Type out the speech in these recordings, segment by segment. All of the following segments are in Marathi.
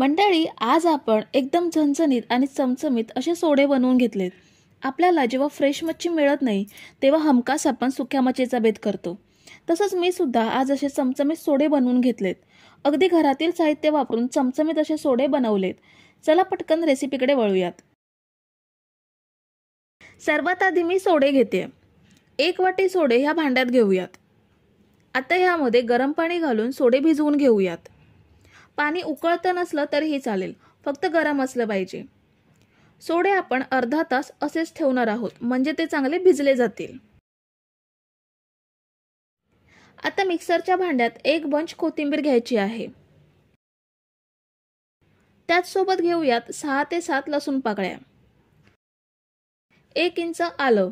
मंडळी आज आपण एकदम झणझणीत आणि चमचमीत असे सोडे बनवून घेतलेत आपल्याला जेव्हा फ्रेश मच्छी मिळत नाही तेव्हा हमखास आपण सुक्या मच्छीचा भेद करतो तसंच मी सुद्धा आज असे चमचमीत सोडे बनवून घेतलेत अगदी घरातील साहित्य वापरून चमचमीत असे सोडे बनवलेत चला पटकन रेसिपीकडे वळूयात सर्वात आधी मी सोडे घेते एक वाटी सोडे ह्या भांड्यात घेऊयात आता ह्यामध्ये गरम पाणी घालून सोडे भिजवून घेऊयात पाणी उकळतं नसलं तरीही चालेल फक्त गरम असलं पाहिजे सोडे आपण अर्धा तास असेच ठेवणार आहोत म्हणजे ते चांगले भिजले जातील आता मिक्सरच्या भांड्यात एक बंच कोथिंबीर घ्यायची आहे त्याचसोबत घेऊयात सहा ते सात लसूण पाकळ्या एक इंच आलं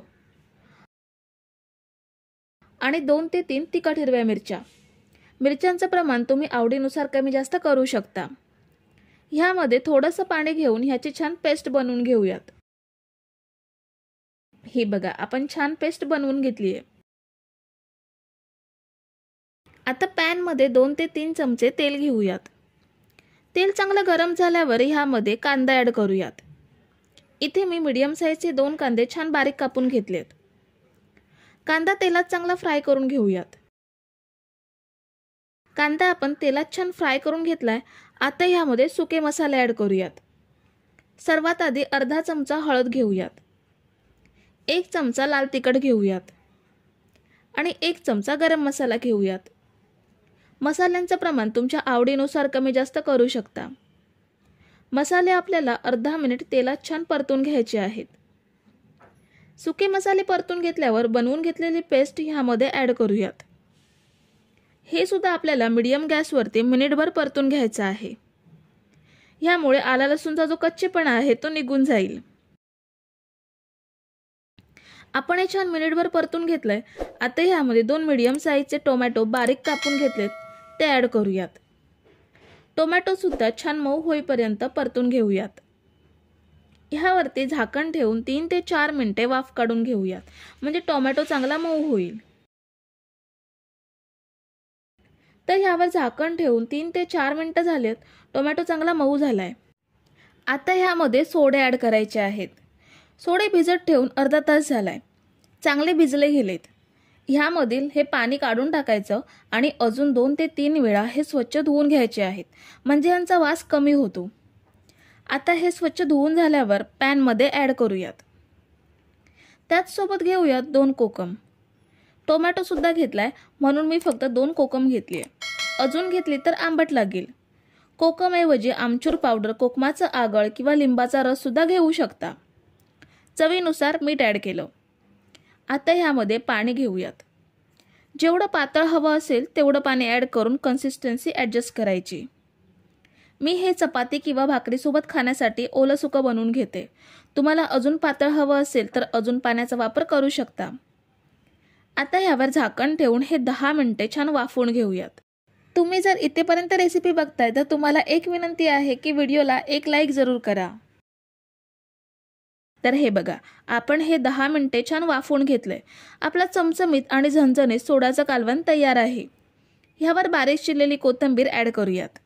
आणि दोन ते तीन तिखट हिरव्या मिरच्या मिरच्यांचं प्रमाण तुम्ही आवडीनुसार कमी जास्त करू शकता ह्यामध्ये थोडंसं पाणी घेऊन ह्याची छान पेस्ट बनवून घेऊयात ही बघा आपण छान पेस्ट बनवून घेतली आहे आता पॅनमध्ये दोन ते तीन चमचे तेल घेऊयात तेल चांगलं गरम झाल्यावर ह्यामध्ये कांदा ॲड करूयात इथे मी मीडियम साईजचे दोन कांदे छान बारीक कापून घेतलेत कांदा तेलात चांगला फ्राय करून घेऊयात कांदा आपण तेलात छान फ्राय करून घेतला आहे आता ह्यामध्ये सुके मसाले ॲड करूयात सर्वात आधी अर्धा चमचा हळद घेऊयात एक चमचा लाल तिखट घेऊयात आणि एक चमचा गरम मसाला घेऊयात मसाल्यांचं प्रमाण तुमच्या आवडीनुसार कमी जास्त करू शकता मसाले आपल्याला अर्धा मिनिट तेलात छान परतून घ्यायचे आहेत सुके मसाले परतून घेतल्यावर बनवून घेतलेली पेस्ट ह्यामध्ये ॲड करूयात हे सुद्धा आपल्याला मिडियम गॅसवरती मिनिटभर परतून घ्यायचं आहे ह्यामुळे आला लसूणचा जो कच्चेपणा आहे तो निघून जाईल आपण हे छान मिनिटभर परतून घेतलंय आता ह्यामध्ये दोन मिडियम साईजचे टोमॅटो बारीक कापून घेतलेत ते ॲड करूयात टोमॅटोसुद्धा छान मऊ होईपर्यंत परतून घेऊयात ह्यावरती झाकण ठेवून तीन ते चार मिनटे वाफ काढून घेऊयात म्हणजे टोमॅटो चांगला मऊ होईल तर ह्यावर झाकण ठेवून तीन ते चार मिनटं झालेत टोमॅटो चांगला मऊ झाला आहे आता ह्यामध्ये सोडे ॲड करायचे आहेत सोडे भिजत ठेवून अर्धा तास झाला आहे चांगले भिजले गेलेत ह्यामधील हे पाणी काढून टाकायचं आणि अजून दोन ते तीन वेळा हे स्वच्छ धुवून घ्यायचे आहेत म्हणजे यांचा वास कमी होतो आता हे स्वच्छ धुवून झाल्यावर पॅनमध्ये ॲड करूयात त्याचसोबत घेऊयात दोन कोकम टोमॅटोसुद्धा घेतला आहे म्हणून मी फक्त दोन कोकम घेतली आहे अजून घेतली तर आंबट लागेल कोकमऐवजी आमचूर पावडर कोकमाचं आगळ किंवा लिंबाचा रस सुद्धा घेऊ शकता चवीनुसार मीठ ॲड केलं आता ह्यामध्ये पाणी घेऊयात जेवढं पातळ हवं असेल तेवढं पाणी ॲड करून कन्सिस्टन्सी ॲडजस्ट करायची मी हे चपाती किंवा भाकरीसोबत खाण्यासाठी ओलं सुकं बनवून घेते तुम्हाला अजून पातळ हवं असेल तर अजून पाण्याचा वापर करू शकता आता ह्यावर झाकण ठेवून हे दहा मिनटे छान वाफवून घेऊयात तुम्ही जर इथेपर्यंत रेसिपी बघताय तर तुम्हाला एक विनंती आहे की व्हिडिओला एक लाईक जरूर करा तर हे बघा आपण हे दहा मिनटे छान वाफवून घेतलंय आपला चमचमीत आणि झणझणीत सोडाचं कालवण तयार आहे ह्यावर बारीक चिरलेली कोथिंबीर ॲड करूयात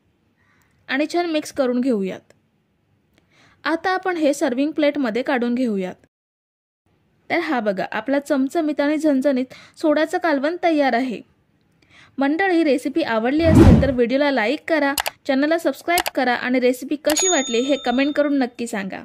आणि छान मिक्स करून घेऊयात आता आपण हे सर्विंग प्लेटमध्ये काढून घेऊयात तर हा बघा आपला चमचमीत आणि झणझणीत सोडाचं कालवण तयार आहे मंडळ ही रेसिपी आवडली असेल तर व्हिडिओला लाईक करा चॅनलला सबस्क्राईब करा आणि रेसिपी कशी वाटली हे कमेंट करून नक्की सांगा